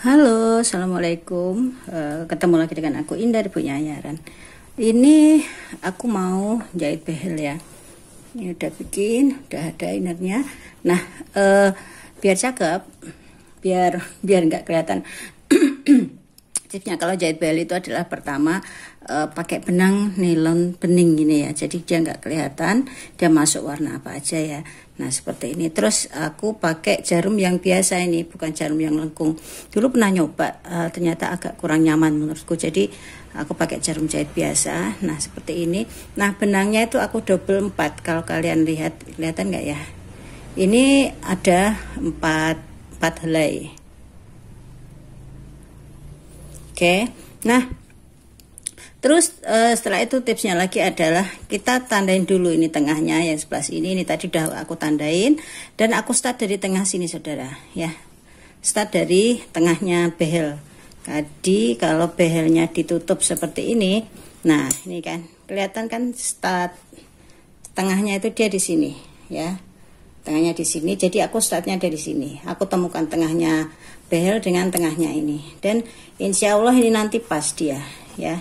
Halo, assalamualaikum. Eh, ketemu lagi dengan aku Indah di punya Ayaran. Ini aku mau jahit behel ya. Ini udah bikin, udah ada inernya. Nah, eh, biar cakep, biar biar nggak kelihatan Tipsnya kalau jahit bali itu adalah pertama e, pakai benang nilon bening gini ya. Jadi dia nggak kelihatan, dia masuk warna apa aja ya. Nah seperti ini. Terus aku pakai jarum yang biasa ini, bukan jarum yang lengkung. Dulu pernah nyoba, e, ternyata agak kurang nyaman menurutku. Jadi aku pakai jarum jahit biasa. Nah seperti ini. Nah benangnya itu aku double empat. kalau kalian lihat kelihatan nggak ya? Ini ada empat empat helai okay? nah terus uh, setelah itu tipsnya lagi adalah kita tandain dulu ini tengahnya yang sebelah sini ini tadi udah aku tandain dan aku start dari tengah sini saudara ya start dari tengahnya behel tadi kalau behelnya ditutup seperti ini nah ini kan kelihatan kan start tengahnya itu dia di sini ya tengahnya di sini jadi aku startnya dari sini aku temukan tengahnya behel dengan tengahnya ini dan insya Allah ini nanti pas dia ya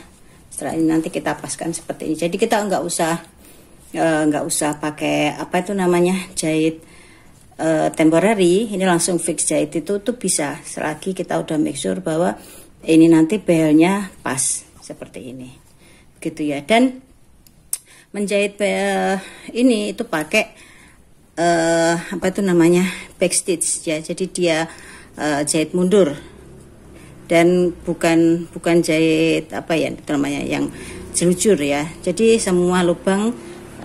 setelah ini nanti kita paskan seperti ini jadi kita nggak usah eh, nggak usah pakai apa itu namanya jahit uh, temporary ini langsung fix jahit itu tuh bisa selagi kita udah make sure bahwa ini nanti behelnya pas seperti ini gitu ya dan menjahit behel ini itu pakai uh, apa itu namanya backstitch ya jadi dia uh, jahit mundur dan bukan bukan jahit apa ya namanya yang jujur ya jadi semua lubang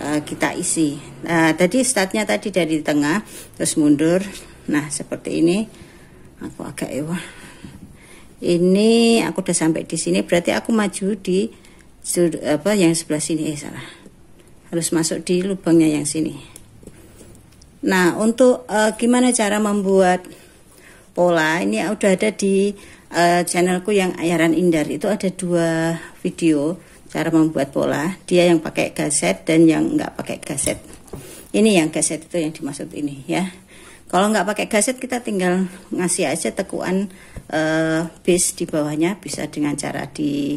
uh, kita isi nah, tadi startnya tadi dari tengah terus mundur nah seperti ini aku agak ewa ini aku udah sampai di sini berarti aku maju di apa yang sebelah sini eh salah harus masuk di lubangnya yang sini Nah, untuk uh, gimana cara membuat pola ini udah ada di uh, channelku yang Ayaran Indar. Itu ada dua video cara membuat pola. Dia yang pakai gaset dan yang nggak pakai gaset. Ini yang gaset itu yang dimaksud ini ya. Kalau nggak pakai gaset kita tinggal ngasih aja tekuan uh, base di bawahnya bisa dengan cara di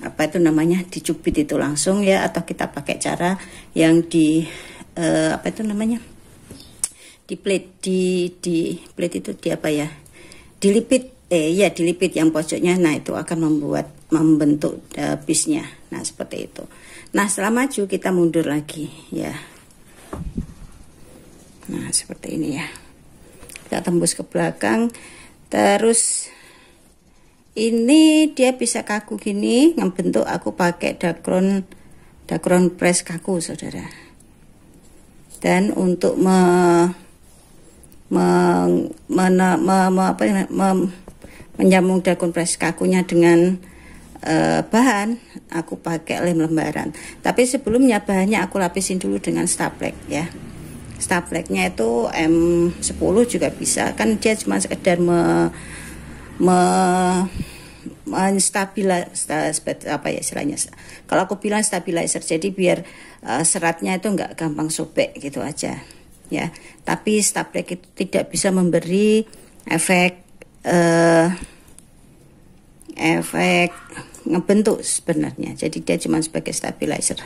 apa itu namanya dicubit itu langsung ya atau kita pakai cara yang di uh, apa itu namanya di plate di di plate itu di apa ya dilipit eh ya dilipit yang pojoknya nah itu akan membuat membentuk uh, nah seperti itu nah setelah maju kita mundur lagi ya nah seperti ini ya kita tembus ke belakang terus ini dia bisa kaku gini ngebentuk aku pakai dacron dacron press kaku saudara dan untuk me meng, mena, me, me, apa, ya, me, menyambung dekompres kakunya dengan e, bahan aku pakai lem lembaran tapi sebelumnya bahannya aku lapisin dulu dengan staplek ya stapleknya itu M10 juga bisa kan dia cuma sekedar me, me menstabilizer apa ya istilahnya kalau aku bilang stabilizer jadi biar uh, seratnya itu nggak gampang sobek gitu aja ya. Tapi staplek itu tidak bisa memberi efek eh, efek ngebentuk sebenarnya. Jadi dia cuma sebagai stabilizer.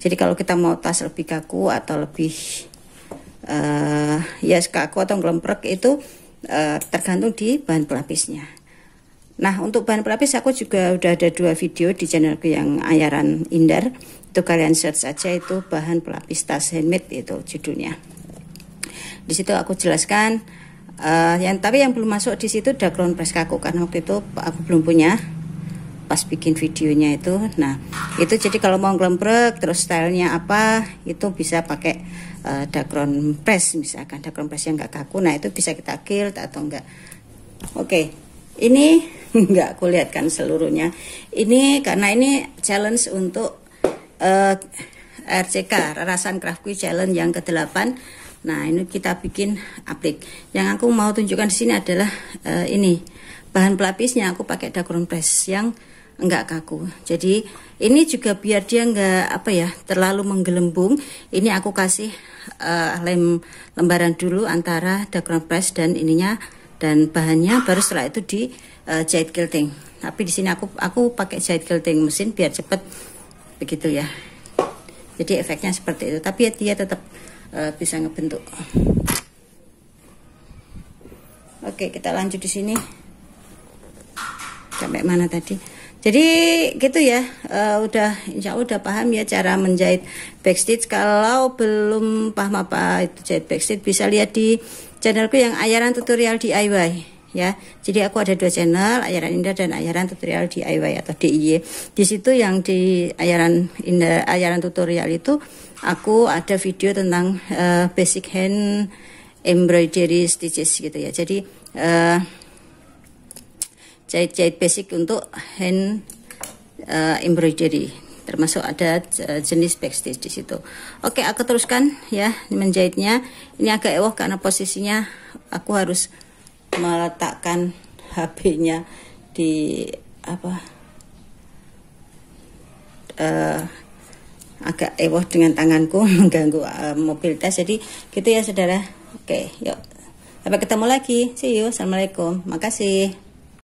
Jadi kalau kita mau tas lebih kaku atau lebih uh, ya kaku atau ngelemprek itu uh, tergantung di bahan pelapisnya. Nah untuk bahan pelapis aku juga udah ada dua video di channelku yang Ayaran Indar. Itu kalian search aja itu bahan pelapis tas handmade itu judulnya. Di situ aku jelaskan uh, yang tapi yang belum masuk di situ ground press kaku karena waktu itu aku belum punya pas bikin videonya itu nah itu jadi kalau mau ngelemprek terus stylenya apa itu bisa pakai uh, press misalkan background press yang enggak kaku nah itu bisa kita kill atau enggak oke okay. ini enggak aku lihatkan seluruhnya ini karena ini challenge untuk uh, eh, RCK Rasan Craft Challenge yang ke-8 Nah, ini kita bikin aplik. Yang aku mau tunjukkan di sini adalah uh, ini. Bahan pelapisnya aku pakai dakron press yang enggak kaku. Jadi, ini juga biar dia enggak apa ya, terlalu menggelembung. Ini aku kasih uh, lem lembaran dulu antara dakron press dan ininya dan bahannya baru setelah itu di uh, jahit quilting. Tapi di sini aku aku pakai jahit quilting mesin biar cepet begitu ya. Jadi efeknya seperti itu. Tapi dia tetap Eh, bisa ngebentuk oke kita lanjut di sini sampai mana tadi jadi gitu ya uh, udah insya Allah udah paham ya cara menjahit backstitch kalau belum paham apa itu jahit backstitch bisa lihat di channelku yang ayaran tutorial DIY ya. Jadi aku ada dua channel, Ayaran Indah dan Ayaran Tutorial DIY atau DIY. Di situ yang di Ayaran Indah, Ayaran Tutorial itu aku ada video tentang uh, basic hand embroidery stitches gitu ya. Jadi eh, jahit jahit-jahit basic untuk hand uh, embroidery termasuk ada jenis backstage di situ. Oke, aku teruskan ya menjahitnya. Ini agak ewoh karena posisinya aku harus meletakkan HP-nya di apa uh, agak ewoh dengan tanganku mengganggu uh, eh, mobilitas jadi gitu ya saudara oke yuk sampai ketemu lagi see you assalamualaikum makasih